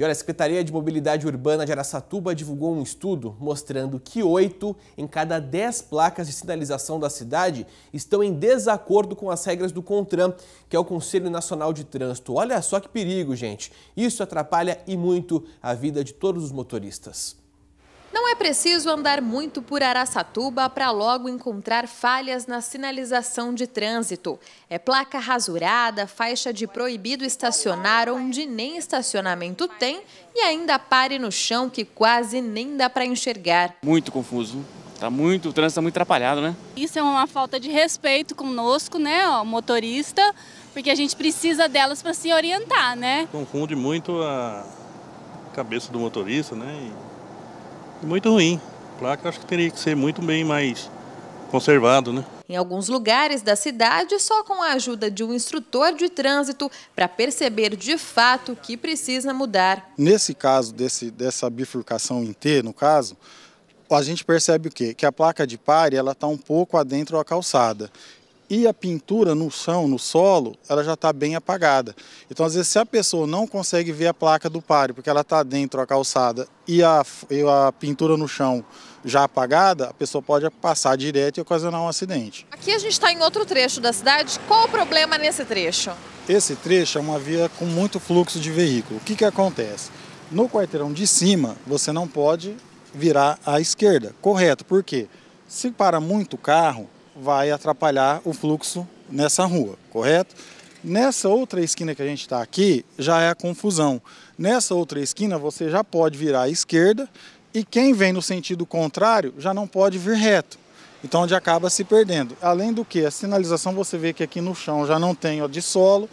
E olha, a Secretaria de Mobilidade Urbana de Aracatuba divulgou um estudo mostrando que oito em cada dez placas de sinalização da cidade estão em desacordo com as regras do CONTRAN, que é o Conselho Nacional de Trânsito. Olha só que perigo, gente. Isso atrapalha e muito a vida de todos os motoristas. Não é preciso andar muito por Araçatuba para logo encontrar falhas na sinalização de trânsito. É placa rasurada, faixa de proibido estacionar onde nem estacionamento tem e ainda pare no chão que quase nem dá para enxergar. Muito confuso. Né? Tá muito, o trânsito está muito atrapalhado, né? Isso é uma falta de respeito conosco, né, motorista, porque a gente precisa delas para se orientar, né? Confunde muito a cabeça do motorista, né? E muito ruim. A placa acho que teria que ser muito bem mais conservado, né? Em alguns lugares da cidade, só com a ajuda de um instrutor de trânsito para perceber de fato o que precisa mudar. Nesse caso desse, dessa bifurcação em T, no caso, a gente percebe o quê? Que a placa de pare ela está um pouco adentro da calçada e a pintura no chão, no solo, ela já está bem apagada. Então, às vezes, se a pessoa não consegue ver a placa do páreo, porque ela está dentro a calçada e a, e a pintura no chão já apagada, a pessoa pode passar direto e ocasionar um acidente. Aqui a gente está em outro trecho da cidade. Qual o problema nesse trecho? Esse trecho é uma via com muito fluxo de veículo. O que, que acontece? No quarteirão de cima, você não pode virar à esquerda. Correto, por quê? Se para muito carro, vai atrapalhar o fluxo nessa rua, correto? Nessa outra esquina que a gente está aqui, já é a confusão. Nessa outra esquina, você já pode virar à esquerda e quem vem no sentido contrário já não pode vir reto. Então, onde acaba se perdendo. Além do que, a sinalização você vê que aqui no chão já não tem ó, de solo,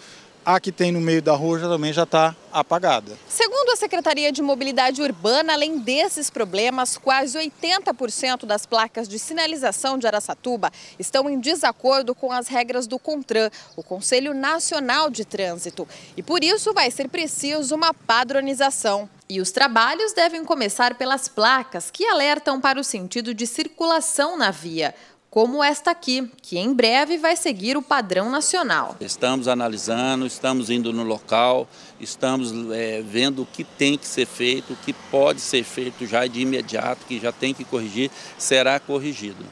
a que tem no meio da rua já, também já está apagada. Segundo a Secretaria de Mobilidade Urbana, além desses problemas, quase 80% das placas de sinalização de Araçatuba estão em desacordo com as regras do CONTRAN, o Conselho Nacional de Trânsito. E por isso vai ser preciso uma padronização. E os trabalhos devem começar pelas placas, que alertam para o sentido de circulação na via como esta aqui, que em breve vai seguir o padrão nacional. Estamos analisando, estamos indo no local, estamos é, vendo o que tem que ser feito, o que pode ser feito já de imediato, que já tem que corrigir, será corrigido.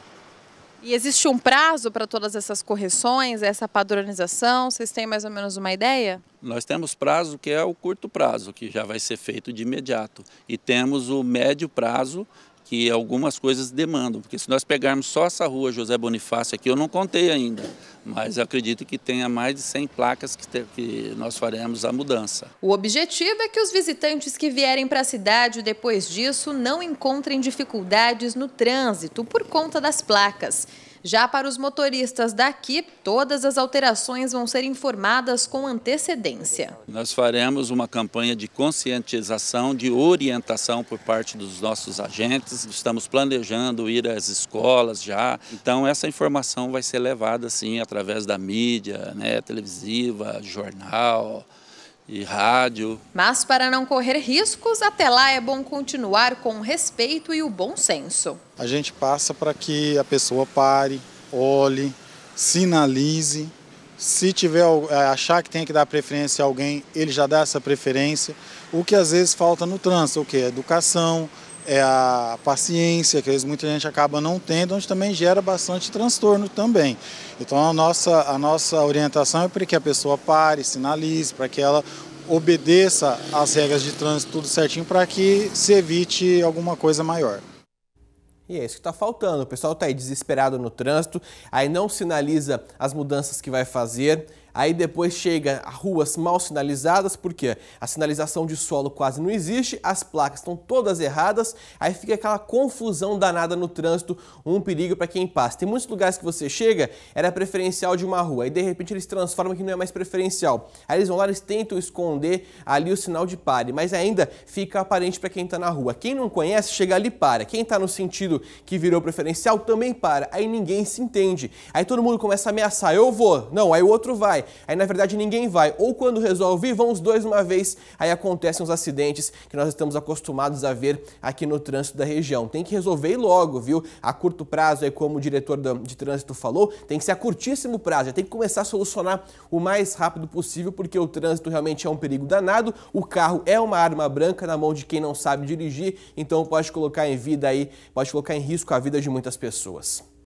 E existe um prazo para todas essas correções, essa padronização? Vocês têm mais ou menos uma ideia? Nós temos prazo que é o curto prazo, que já vai ser feito de imediato. E temos o médio prazo, que algumas coisas demandam, porque se nós pegarmos só essa rua José Bonifácio aqui, eu não contei ainda, mas acredito que tenha mais de 100 placas que, ter que nós faremos a mudança. O objetivo é que os visitantes que vierem para a cidade depois disso não encontrem dificuldades no trânsito por conta das placas. Já para os motoristas daqui, todas as alterações vão ser informadas com antecedência. Nós faremos uma campanha de conscientização, de orientação por parte dos nossos agentes. Estamos planejando ir às escolas já. Então essa informação vai ser levada assim através da mídia, né, televisiva, jornal, e rádio. Mas para não correr riscos, até lá é bom continuar com o respeito e o bom senso. A gente passa para que a pessoa pare, olhe, sinalize. Se tiver eh, achar que tem que dar preferência a alguém, ele já dá essa preferência. O que às vezes falta no trânsito, o que? Educação, é a paciência, que às vezes muita gente acaba não tendo, onde também gera bastante transtorno também. Então a nossa, a nossa orientação é para que a pessoa pare, sinalize, para que ela obedeça às regras de trânsito tudo certinho para que se evite alguma coisa maior. E é isso que está faltando. O pessoal está aí desesperado no trânsito, aí não sinaliza as mudanças que vai fazer. Aí depois chega a ruas mal sinalizadas, porque a sinalização de solo quase não existe, as placas estão todas erradas, aí fica aquela confusão danada no trânsito, um perigo para quem passa. Tem muitos lugares que você chega, era preferencial de uma rua, aí de repente eles transformam que não é mais preferencial. Aí eles vão lá, eles tentam esconder ali o sinal de pare, mas ainda fica aparente para quem está na rua. Quem não conhece, chega ali e para. Quem está no sentido que virou preferencial também para. Aí ninguém se entende. Aí todo mundo começa a ameaçar, eu vou, não, aí o outro vai. Aí na verdade ninguém vai. Ou quando resolve vão os dois uma vez, aí acontecem os acidentes que nós estamos acostumados a ver aqui no trânsito da região. Tem que resolver logo, viu? A curto prazo, aí como o diretor de trânsito falou, tem que ser a curtíssimo prazo. Já tem que começar a solucionar o mais rápido possível, porque o trânsito realmente é um perigo danado. O carro é uma arma branca na mão de quem não sabe dirigir, então pode colocar em vida aí, pode colocar em risco a vida de muitas pessoas.